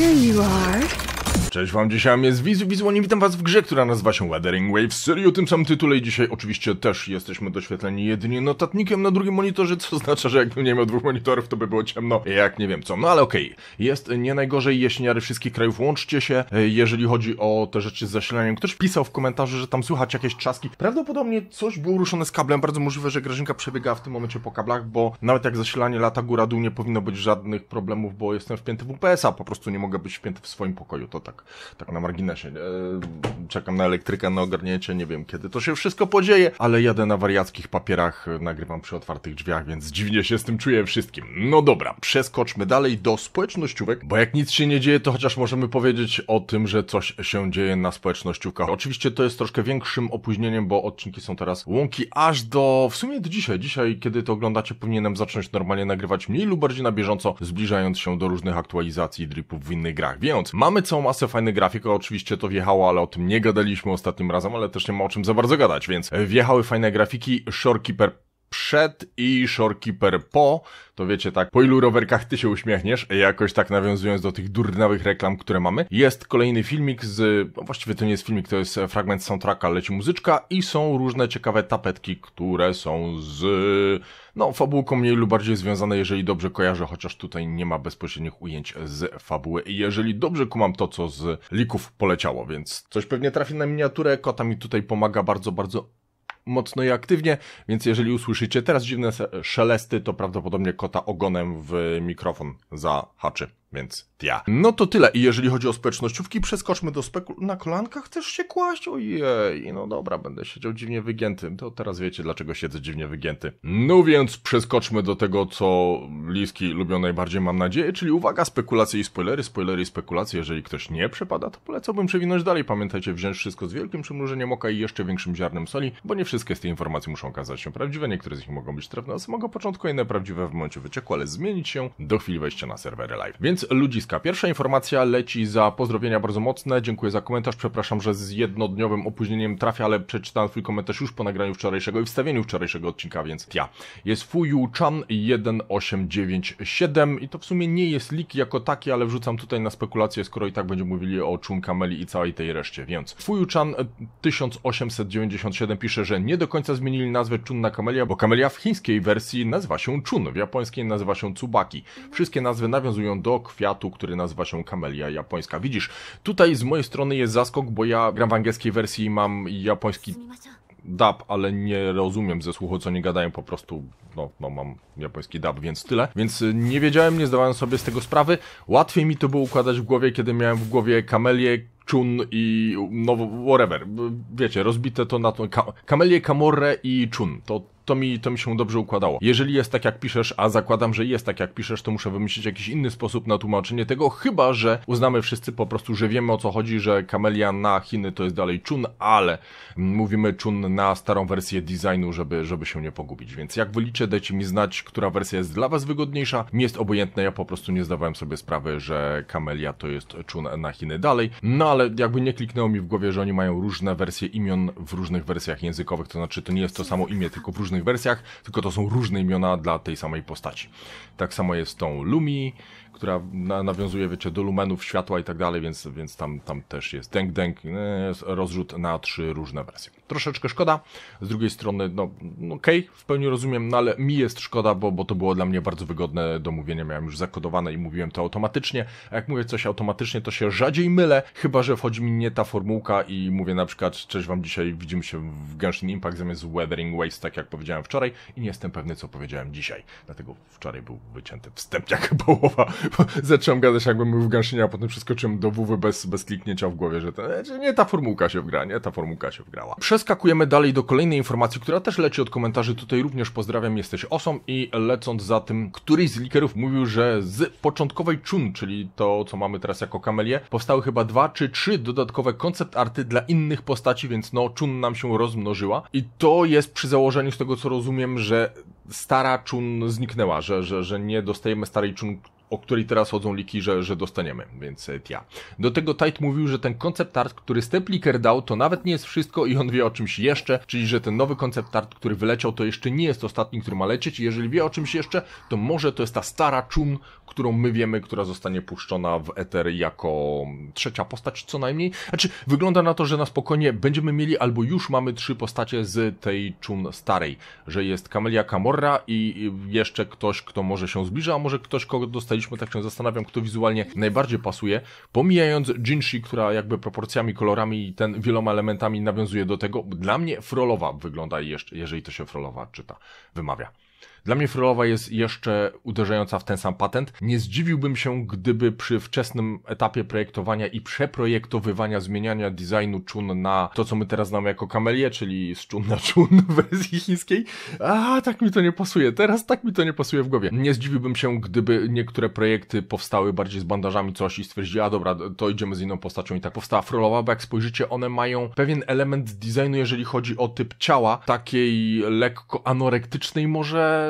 Here you are. Cześć wam, dzisiaj jest Wizu, Wizu, nie witam was w grze, która nazywa się Weathering Wave Serio o tym samym tytule i dzisiaj oczywiście też jesteśmy doświetleni jedynie notatnikiem na drugim monitorze, co oznacza, że jakbym nie miał dwóch monitorów, to by było ciemno, jak nie wiem co, no ale okej, okay. jest nie najgorzej, jeśniary wszystkich krajów, łączcie się, e, jeżeli chodzi o te rzeczy z zasilaniem, ktoś pisał w komentarzu, że tam słychać jakieś trzaski, prawdopodobnie coś było ruszone z kablem, bardzo możliwe, że Grażynka przebiega w tym momencie po kablach, bo nawet jak zasilanie lata góra-dół nie powinno być żadnych problemów, bo jestem wpięty w UPS-a, po prostu nie mogę być wpięty w swoim pokoju, to tak tak, na marginesie. Czekam na elektrykę, na ogarnięcie, nie wiem kiedy to się wszystko podzieje, ale jadę na wariackich papierach, nagrywam przy otwartych drzwiach, więc dziwnie się z tym czuję wszystkim. No dobra, przeskoczmy dalej do społecznościówek, bo jak nic się nie dzieje, to chociaż możemy powiedzieć o tym, że coś się dzieje na społecznościówkach. Oczywiście to jest troszkę większym opóźnieniem, bo odcinki są teraz łąki aż do, w sumie do dzisiaj. Dzisiaj, kiedy to oglądacie, powinienem zacząć normalnie nagrywać mniej lub bardziej na bieżąco, zbliżając się do różnych aktualizacji i dripów w innych grach. Więc mamy całą masę fajny grafik, oczywiście to wjechało, ale o tym nie gadaliśmy ostatnim razem, ale też nie ma o czym za bardzo gadać, więc wjechały fajne grafiki, Shorekeeper przed i Shorekeeper po, to wiecie tak, po ilu rowerkach ty się uśmiechniesz, jakoś tak nawiązując do tych durnawych reklam, które mamy, jest kolejny filmik z, no właściwie to nie jest filmik, to jest fragment soundtracka, leci muzyczka i są różne ciekawe tapetki, które są z, no, fabułką mniej lub bardziej związane, jeżeli dobrze kojarzę, chociaż tutaj nie ma bezpośrednich ujęć z fabuły i jeżeli dobrze kumam to, co z lików poleciało, więc coś pewnie trafi na miniaturę, kota mi tutaj pomaga bardzo, bardzo mocno i aktywnie, więc jeżeli usłyszycie teraz dziwne szelesty, to prawdopodobnie kota ogonem w mikrofon zahaczy. Więc ja. No to tyle. I jeżeli chodzi o społecznościówki, przeskoczmy do spekul. Na kolankach też się kłaść? Ojej, no dobra, będę siedział dziwnie wygięty. To teraz wiecie, dlaczego siedzę dziwnie wygięty. No więc przeskoczmy do tego, co Liski lubią najbardziej, mam nadzieję, czyli uwaga, spekulacje i spoilery, spoilery i spekulacje. Jeżeli ktoś nie przepada, to polecałbym przewinąć dalej. Pamiętajcie, wziąć wszystko z wielkim przymrużeniem oka i jeszcze większym ziarnem soli, bo nie wszystkie z tych informacji muszą okazać się prawdziwe. Niektóre z nich mogą być trafne od samego początku, inne prawdziwe w momencie wycieku, ale zmienić się do chwili wejścia na serwery live. Więc więc ludziska. Pierwsza informacja leci za pozdrowienia bardzo mocne. Dziękuję za komentarz. Przepraszam, że z jednodniowym opóźnieniem trafia, ale przeczytałem twój komentarz już po nagraniu wczorajszego i wstawieniu wczorajszego odcinka, więc ja. Jest Fuyu Chan 1897 i to w sumie nie jest leak jako taki, ale wrzucam tutaj na spekulację, skoro i tak będziemy mówili o Chun Kameli i całej tej reszcie. Więc Fuyu Chan 1897 e, pisze, że nie do końca zmienili nazwę Chun na Kamelia, bo Kamelia w chińskiej wersji nazywa się Chun, w japońskiej nazywa się Tsubaki. Wszystkie nazwy nawiązują do kwiatu, który nazywa się kamelia japońska. Widzisz, tutaj z mojej strony jest zaskok, bo ja gram w angielskiej wersji i mam japoński dub, ale nie rozumiem ze słuchu, co nie gadają, po prostu, no, no mam japoński dub, więc tyle. Więc y, nie wiedziałem, nie zdawałem sobie z tego sprawy. Łatwiej mi to było układać w głowie, kiedy miałem w głowie kamelię, Chun i no whatever. Wiecie, rozbite to na to. Ka kamelie, Kamorre i Chun. To to mi, to mi się dobrze układało. Jeżeli jest tak jak piszesz, a zakładam, że jest tak jak piszesz, to muszę wymyślić jakiś inny sposób na tłumaczenie tego, chyba że uznamy wszyscy po prostu, że wiemy o co chodzi, że Kamelia na Chiny to jest dalej Chun, ale mówimy Chun na starą wersję designu, żeby, żeby się nie pogubić. Więc jak wyliczę, dajcie mi znać, która wersja jest dla Was wygodniejsza. Mi jest obojętne, ja po prostu nie zdawałem sobie sprawy, że Kamelia to jest Chun na Chiny dalej. No ale jakby nie kliknęło mi w głowie, że oni mają różne wersje imion w różnych wersjach językowych, to znaczy to nie jest to samo imię, tylko w różnych wersjach, tylko to są różne imiona dla tej samej postaci. Tak samo jest z tą Lumi, która na, nawiązuje, wiecie, do lumenów, światła i tak dalej, więc, więc tam, tam też jest dęk, dęk, e, rozrzut na trzy różne wersje. Troszeczkę szkoda, z drugiej strony, no, no okej, okay, w pełni rozumiem, no ale mi jest szkoda, bo, bo to było dla mnie bardzo wygodne do mówienia, miałem już zakodowane i mówiłem to automatycznie, a jak mówię coś automatycznie, to się rzadziej mylę, chyba, że wchodzi mi nie ta formułka i mówię na przykład, cześć wam dzisiaj, widzimy się w Genshin Impact zamiast Weathering Waste, tak jak powiedziałem wczoraj i nie jestem pewny, co powiedziałem dzisiaj, dlatego wczoraj był wycięty wstęp jak połowa zacząłem gadać jakbym był w Gunshinie, a potem przeskoczyłem do WW bez, bez kliknięcia w głowie, że to, e, nie ta formułka się wgra, nie ta formułka się wgrała. Przeskakujemy dalej do kolejnej informacji, która też leci od komentarzy, tutaj również pozdrawiam, jesteś osom i lecąc za tym, któryś z likerów mówił, że z początkowej Chun, czyli to co mamy teraz jako kamelię, powstały chyba dwa czy trzy dodatkowe koncept arty dla innych postaci, więc no Chun nam się rozmnożyła i to jest przy założeniu z tego co rozumiem, że stara Chun zniknęła, że, że, że nie dostajemy starej Chun, o której teraz chodzą liki, że, że dostaniemy, więc e, tia. Do tego Tait mówił, że ten koncept art, który Stepliker dał, to nawet nie jest wszystko i on wie o czymś jeszcze, czyli że ten nowy koncept art, który wyleciał, to jeszcze nie jest ostatni, który ma lecieć i jeżeli wie o czymś jeszcze, to może to jest ta stara czum, którą my wiemy, która zostanie puszczona w eter jako mm, trzecia postać co najmniej. Znaczy, wygląda na to, że na spokojnie będziemy mieli albo już mamy trzy postacie z tej czun starej, że jest Kamelia Camorra i jeszcze ktoś, kto może się zbliża, a może ktoś, kogo dostaje oglądaliśmy, tak się zastanawiam, kto wizualnie najbardziej pasuje, pomijając Jinshi, która jakby proporcjami, kolorami i ten wieloma elementami nawiązuje do tego. Dla mnie Frolowa wygląda, jeszcze, jeżeli to się Frolowa czyta, wymawia. Dla mnie Frylowa jest jeszcze uderzająca w ten sam patent. Nie zdziwiłbym się, gdyby przy wczesnym etapie projektowania i przeprojektowywania, zmieniania designu czun na to, co my teraz znamy jako kamelie, czyli z czun na czun w wersji chińskiej, a tak mi to nie pasuje, teraz tak mi to nie pasuje w głowie. Nie zdziwiłbym się, gdyby niektóre projekty powstały bardziej z bandażami coś i stwierdziła. a dobra, to idziemy z inną postacią i tak powstała Frylowa, bo jak spojrzycie, one mają pewien element designu, jeżeli chodzi o typ ciała, takiej lekko anorektycznej może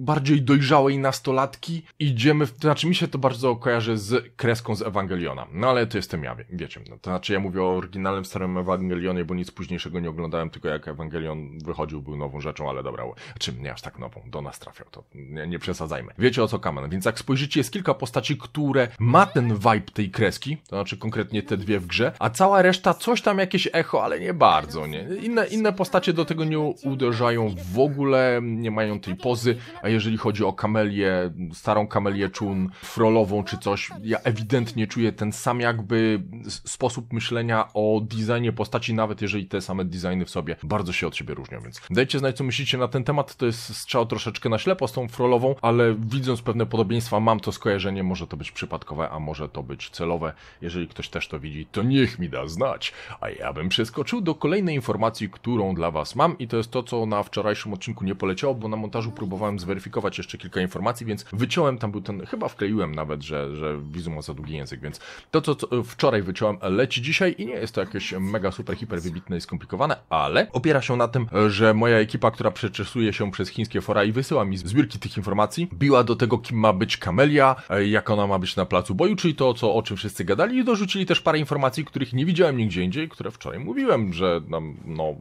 bardziej dojrzałej nastolatki idziemy, w, to znaczy mi się to bardzo kojarzy z kreską z Ewangeliona, no ale to jestem ja, wie, wiecie, no, to znaczy ja mówię o oryginalnym starym Ewangelionie, bo nic późniejszego nie oglądałem, tylko jak Ewangelion wychodził był nową rzeczą, ale dobra, czym nie aż tak nową, do nas trafiał, to nie, nie przesadzajmy. Wiecie o co kamen, więc jak spojrzycie jest kilka postaci, które ma ten vibe tej kreski, to znaczy konkretnie te dwie w grze, a cała reszta coś tam jakieś echo, ale nie bardzo, nie, inne, inne postacie do tego nie uderzają w ogóle, nie mają tej pozy, a jeżeli chodzi o kamelię, starą kamelię czun, frolową czy coś, ja ewidentnie czuję ten sam jakby sposób myślenia o designie postaci, nawet jeżeli te same designy w sobie bardzo się od siebie różnią, więc dajcie znać, co myślicie na ten temat, to jest strzał troszeczkę na ślepo z tą frolową, ale widząc pewne podobieństwa, mam to skojarzenie, może to być przypadkowe, a może to być celowe. Jeżeli ktoś też to widzi, to niech mi da znać, a ja bym przeskoczył do kolejnej informacji, którą dla Was mam i to jest to, co na wczorajszym odcinku nie poleciało, bo na montażu próbowałem zweryfikować zweryfikować jeszcze kilka informacji, więc wyciąłem, tam był ten, chyba wkleiłem nawet, że, że wizum ma za długi język, więc to, co, wczoraj wyciąłem, leci dzisiaj i nie jest to jakieś mega, super, hiper wybitne i skomplikowane, ale opiera się na tym, że moja ekipa, która przeczesuje się przez chińskie fora i wysyła mi zbiórki tych informacji, biła do tego, kim ma być Kamelia, jak ona ma być na placu boju, czyli to, co, o czym wszyscy gadali i dorzucili też parę informacji, których nie widziałem nigdzie indziej, które wczoraj mówiłem, że no, no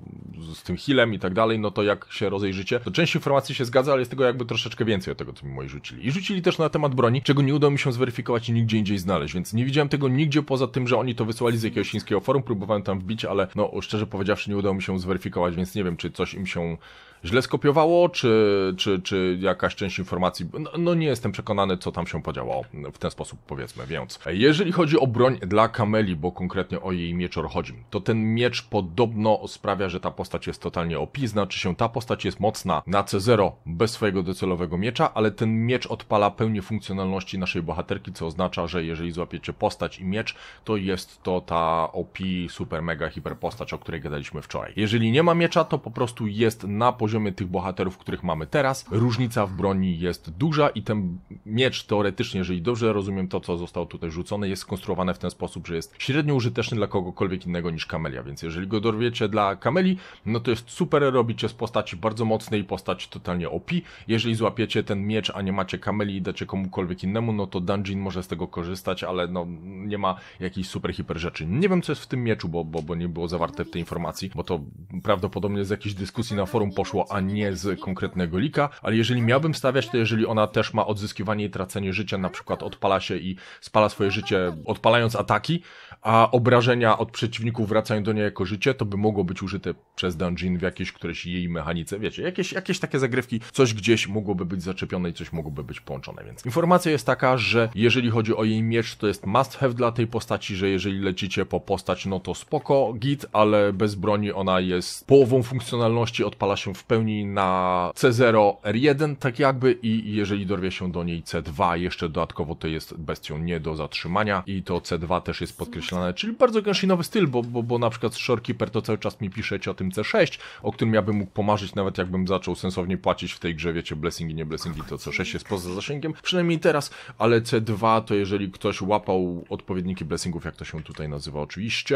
z tym healem i tak dalej, no to jak się rozejrzycie, to część informacji się zgadza, ale jest tego jakby troszeczkę więcej od tego, co mi moi rzucili. I rzucili też na temat broni, czego nie udało mi się zweryfikować i nigdzie indziej znaleźć, więc nie widziałem tego nigdzie poza tym, że oni to wysłali z jakiegoś chińskiego forum, próbowałem tam wbić, ale no szczerze powiedziawszy nie udało mi się zweryfikować, więc nie wiem, czy coś im się źle skopiowało, czy, czy, czy jakaś część informacji. No, no, nie jestem przekonany, co tam się podziało w ten sposób, powiedzmy. Więc jeżeli chodzi o broń dla kameli, bo konkretnie o jej mieczor chodzi, to ten miecz podobno sprawia, że ta postać postać jest totalnie opizna, czy się ta postać jest mocna na C0 bez swojego docelowego miecza, ale ten miecz odpala pełnię funkcjonalności naszej bohaterki, co oznacza, że jeżeli złapiecie postać i miecz, to jest to ta OP super mega hiper postać, o której gadaliśmy wczoraj. Jeżeli nie ma miecza, to po prostu jest na poziomie tych bohaterów, których mamy teraz. Różnica w broni jest duża i ten miecz teoretycznie, jeżeli dobrze rozumiem to, co zostało tutaj rzucone, jest skonstruowane w ten sposób, że jest średnio użyteczny dla kogokolwiek innego niż kamelia, więc jeżeli go dorwiecie dla kameli, no to jest super, robicie z postaci bardzo mocnej postać totalnie OP. Jeżeli złapiecie ten miecz, a nie macie kameli i dacie komukolwiek innemu, no to Dungeon może z tego korzystać, ale no nie ma jakichś super hiper rzeczy. Nie wiem co jest w tym mieczu, bo, bo, bo nie było zawarte w tej informacji, bo to prawdopodobnie z jakiejś dyskusji na forum poszło, a nie z konkretnego lika, ale jeżeli miałbym stawiać, to jeżeli ona też ma odzyskiwanie i tracenie życia, na przykład odpala się i spala swoje życie odpalając ataki, a obrażenia od przeciwników wracają do niej jako życie, to by mogło być użyte przez przez dungeon w jakiejś którejś jej mechanice, wiecie, jakieś, jakieś takie zagrywki, coś gdzieś mogłoby być zaczepione i coś mogłoby być połączone, więc informacja jest taka, że jeżeli chodzi o jej miecz, to jest must have dla tej postaci, że jeżeli lecicie po postać, no to spoko, git, ale bez broni ona jest połową funkcjonalności, odpala się w pełni na C0, R1 tak jakby i jeżeli dorwie się do niej C2, jeszcze dodatkowo to jest bestią nie do zatrzymania i to C2 też jest podkreślane, czyli bardzo nowy styl, bo, bo, bo na przykład Shorekeeper to cały czas mi piszecie o tym C2, 6 o którym ja bym mógł pomarzyć nawet jakbym zaczął sensownie płacić w tej grze, wiecie, blessingi, nie blessingi, to co 6 jest poza zasięgiem, przynajmniej teraz, ale C2 to jeżeli ktoś łapał odpowiedniki blessingów, jak to się tutaj nazywa oczywiście,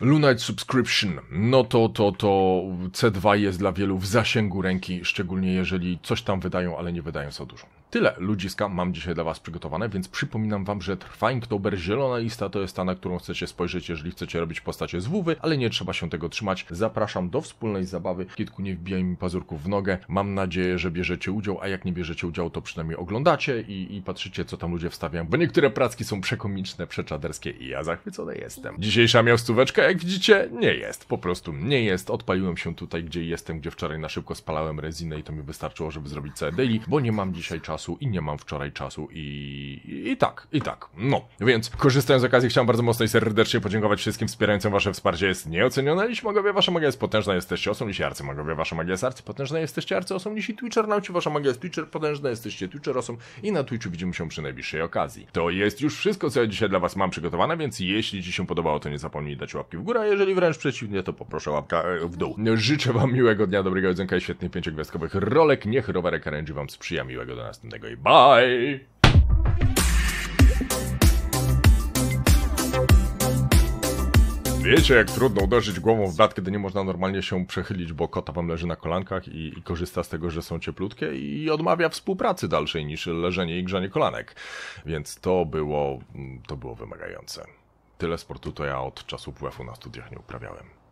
Lunite Subscription, no to, to, to C2 jest dla wielu w zasięgu ręki, szczególnie jeżeli coś tam wydają, ale nie wydają za dużo. Tyle ludziska mam dzisiaj dla Was przygotowane, więc przypominam Wam, że trwa Inktober, zielona lista to jest ta, na którą chcecie spojrzeć, jeżeli chcecie robić postacie z WW, ale nie trzeba się tego trzymać. Zapraszam do wspólnej zabawy. Kitku, nie wbijaj mi pazurków w nogę. Mam nadzieję, że bierzecie udział, a jak nie bierzecie udziału, to przynajmniej oglądacie i, i patrzycie, co tam ludzie wstawiają, bo niektóre pracki są przekomiczne, przeczaderskie i ja zachwycony jestem. Dzisiejsza miastóweczka, jak widzicie, nie jest. Po prostu nie jest. Odpaliłem się tutaj, gdzie jestem, gdzie wczoraj na szybko spalałem rezinę i to mi wystarczyło, żeby zrobić całe bo nie mam dzisiaj czasu czasu i nie mam wczoraj czasu i, i tak, i tak. No, więc korzystając z okazji chciałem bardzo mocno i serdecznie podziękować wszystkim wspierającym wasze wsparcie. Jest nieocenione, dziś magowie, wasza magia jest potężna, jesteście osą, dziś arcymagowie, wasza magia jest arcypotężna, jesteście arcy dziś i nauczy wasza magia jest twitcher potężna, jesteście twitcherosą i na Twitchu widzimy się przy najbliższej okazji. To jest już wszystko, co ja dzisiaj dla was mam przygotowane, więc jeśli ci się podobało, to nie zapomnij dać łapki w górę, a jeżeli wręcz przeciwnie, to poproszę łapkę e, w dół. No, życzę wam miłego dnia, dobrego jedzonka i świetnych pięciogwiazdkowych rolek, niech rowerek RNG wam sprzyja, miłego do następnego następnego i bye! Wiecie, jak trudno uderzyć głową w dat, kiedy nie można normalnie się przechylić, bo kota wam leży na kolankach i, i, korzysta z tego, że są cieplutkie i odmawia współpracy dalszej niż leżenie i grzanie kolanek. Więc to było, to było wymagające. Tyle sportu to ja od czasów wf na studiach nie uprawiałem.